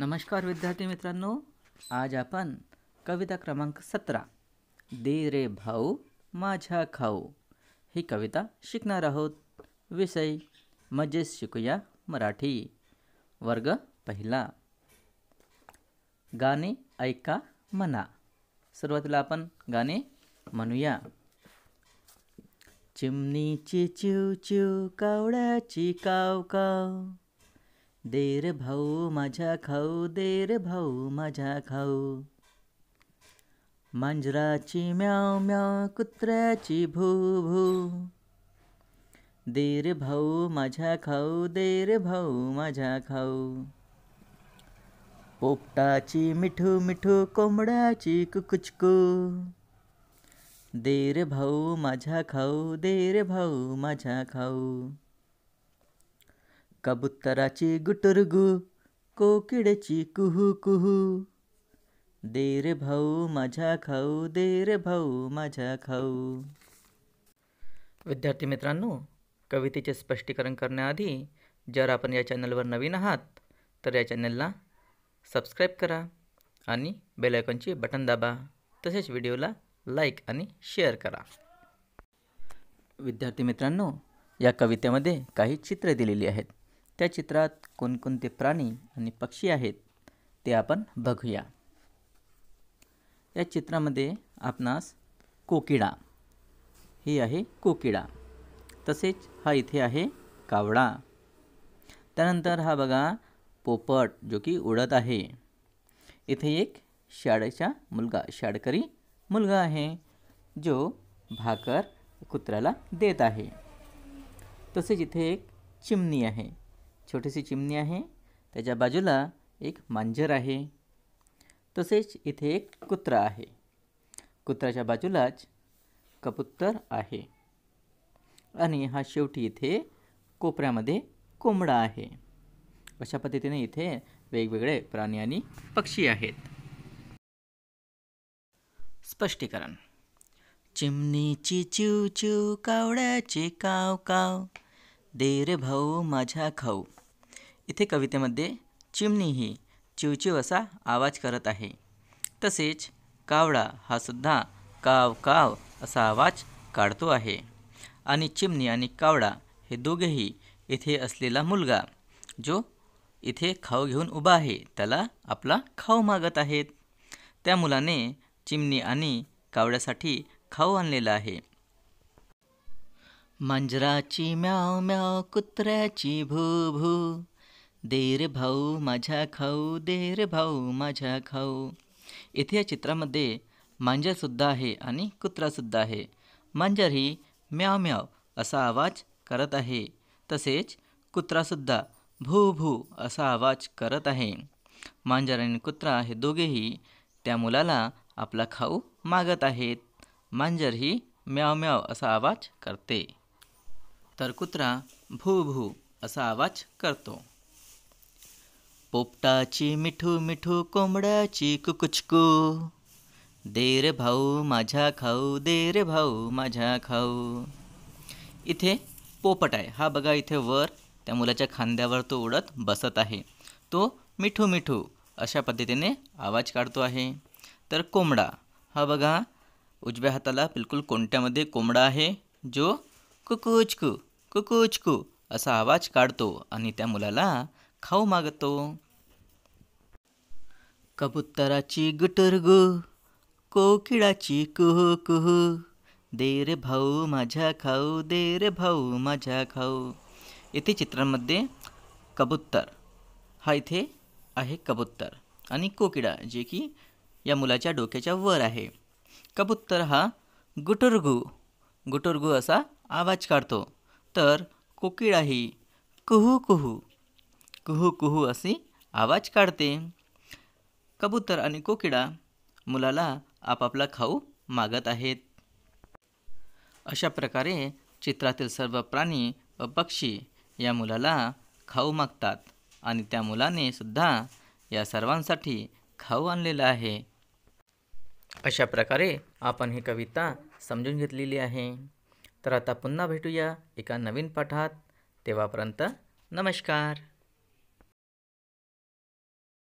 नमस्कार विद्यार्थी मित्रांनो आज आपण कविता क्रमांक सतरा दे रे भाऊ माझ्या खाऊ ही कविता शिकणार आहोत विषय मजेस शिकूया मराठी वर्ग पहिला गाणे ऐका मना, सुरुवातीला आपण गाणे म्हणूया चिमणीची चिव चिव कावड्याची काव काव देर भाऊ माझ्या खाऊ देर भाऊ माझ्या खाऊ मांजराची म्याव म्याव कुत्र्याची भू भू देर भाऊ माझ्या खाऊ देर भाऊ माझ्या खाऊ पोपटाची मिठू मिठू कोंबड्याची कुकुचकू देर भाऊ माझ्या खाऊ देर भाऊ माझ्या खाऊ कबुतराची गुटुरगु कोकिडची कुहू कुहू दे रे भाऊ माझ्या खाऊ दे रे भाऊ माझ्या खाऊ विद्यार्थी मित्रांनो कवितेचे स्पष्टीकरण करण्याआधी जर आपण या चॅनलवर नवीन आहात तर या चॅनलला सबस्क्राईब करा आणि बेलायकॉनचे बटन दाबा तसेच व्हिडिओला लाईक आणि शेअर करा विद्यार्थी मित्रांनो या कवितेमध्ये काही चित्रे दिलेली आहेत त्या चित्रात कोणकोणते प्राणी आणि पक्षी आहेत ते आपण बघूया या चित्रामध्ये आपणास कोकिळा ही आहे कोकिळा तसेच हा इथे आहे कावळा त्यानंतर हा बघा पोपट जो की उडत आहे इथे एक शाळेचा मुलगा शाळकरी मुलगा आहे जो भाकर कुत्र्याला देत आहे तसेच इथे एक चिमणी आहे छोटीशी चिमणी आहे त्याच्या बाजूला एक मांजर आहे तसेच इथे एक कुत्रा आहे कुत्र्याच्या बाजूलाच कबूतर आहे आणि हा शेवटी इथे कोपऱ्यामध्ये कोंबडा आहे अशा पद्धतीने इथे वेगवेगळे प्राणी आणि पक्षी आहेत स्पष्टीकरण चिमणीची चिव चिव कावड्याची काव काव देर भाऊ माझ्या खाऊ इथे कवितेमध्ये चिमणी ही चिवचिव असा आवाज करत आहे तसेच कावळा हा सुद्धा काव काव असा आवाज काढतो आहे आणि चिमणी आणि कावळा हे दोघेही इथे असलेला मुलगा जो इथे खाऊ घेऊन उभा आहे त्याला आपला खाऊ मागत आहेत त्या मुलाने चिमणी आणि कावळ्यासाठी खाऊ आणलेला आहे मांजराची म्याव म्याव कुत्र्याची भू भू देर भाऊ माझ्या खाऊ देर भाऊ माझ्या खाऊ इथे या चित्रामध्ये मांजरसुद्धा आहे आणि कुत्रासुद्धा आहे मांजर ही म्याव म्याव असा आवाज करत आहे तसेच कुत्रासुद्धा भू भू असा आवाज करत आहे मांजर आणि कुत्रा हे दोघेही त्या मुलाला आपला खाऊ मागत आहेत मांजर ही म्याव म्याव असा आवाज करते तर कुत्रा भू भू असा आवाज करतो पोपटाची मिठू मिठू कोंबड्याची कुकुचकू दे रे भाऊ माझ्या खाऊ दे रे भाऊ माझ्या खाऊ इथे पोपट आहे हा बघा इथे वर त्या मुलाच्या खांद्यावर तो उडत बसत आहे तो मिठू मिठू अशा पद्धतीने आवाज काढतो आहे तर कोंबडा हा बघा उजव्या हाताला बिलकुल कोणत्यामध्ये कोंबडा आहे जो कुकुचकू कुकुचकू असा आवाज काढतो आणि त्या मुलाला खाऊ मागतो कबुतराची गटरग कोकिळाची कुह कुह दे रे भाऊ माझ्या खाऊ दे रे भाऊ माझ्या खाऊ येथे चित्रांमध्ये कबुतर हा इथे आहे कबुतर आणि कोकिळा जे की या मुलाच्या डोक्याच्या वर आहे कबुतर हा गुटरगु गुटरगु असा आवाज काढतो तर कोकिळा ही कुहू कुहू कुहू कुहू असे आवाज काढते कबूतर आणि कोकिडा मुलाला आपापला खाऊ मागत आहेत अशा प्रकारे चित्रातील सर्व प्राणी व पक्षी या मुलाला खाऊ मागतात आणि त्या मुलाने सुद्धा या सर्वांसाठी खाऊ आणलेला आहे अशा प्रकारे आपण ही कविता समजून घेतलेली आहे तर आता पुन्हा भेटूया एका नवीन पाठात तेव्हापर्यंत नमस्कार